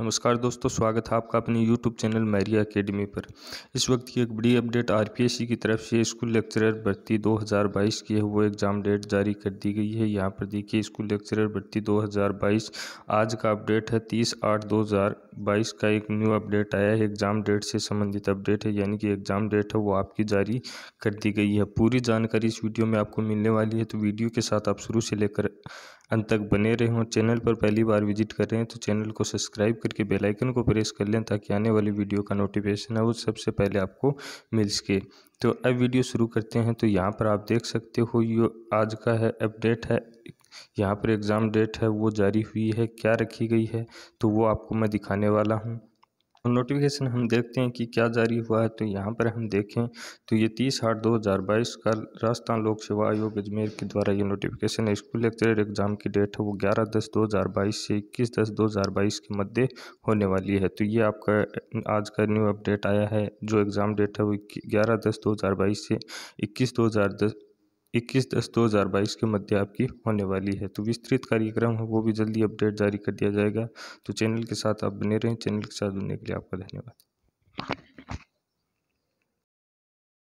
नमस्कार दोस्तों स्वागत है आपका अपने यूट्यूब चैनल मैरिया एकेडमी पर इस वक्त की एक बड़ी अपडेट आर की तरफ से स्कूल लेक्चरर भर्ती 2022 की है वो एग्ज़ाम डेट जारी कर दी गई है यहाँ पर देखिए स्कूल लेक्चरर भर्ती 2022 आज का अपडेट है 30 आठ 2022 का एक न्यू अपडेट आया है एग्ज़ाम डेट से संबंधित अपडेट है यानी कि एग्ज़ाम डेट है वो आपकी जारी कर दी गई है पूरी जानकारी इस वीडियो में आपको मिलने वाली है तो वीडियो के साथ आप शुरू से लेकर अंत तक बने रहे और चैनल पर पहली बार विजिट कर रहे हैं तो चैनल को सब्सक्राइब करके बेल आइकन को प्रेस कर लें ताकि आने वाली वीडियो का नोटिफिकेशन है वो सबसे पहले आपको मिल सके तो अब वीडियो शुरू करते हैं तो यहाँ पर आप देख सकते हो ये आज का है अपडेट है यहाँ पर एग्ज़ाम डेट है वो जारी हुई है क्या रखी गई है तो वो आपको मैं दिखाने वाला हूँ नोटिफिकेशन हम देखते हैं कि क्या जारी हुआ है तो यहाँ पर हम देखें तो ये तीस आठ दो हज़ार बाईस का राजस्थान लोक सेवा आयोग अजमेर के द्वारा ये नोटिफिकेशन है स्कूल लेक्चर एग्ज़ाम की डेट है वो ग्यारह दस दो हज़ार बाईस से इक्कीस दस दो हज़ार बाईस के मध्य होने वाली है तो ये आपका आज का न्यू अपडेट आया है जो एग्ज़ाम डेट है वो ग्यारह दस दो हज़ार बाईस से इक्कीस दो हज़ार दस इक्कीस दस दो हज़ार बाईस के मध्य आपकी होने वाली है तो विस्तृत कार्यक्रम है वो भी जल्दी अपडेट जारी कर दिया जाएगा तो चैनल के साथ आप बने रहें चैनल के साथ बनने के लिए आपका धन्यवाद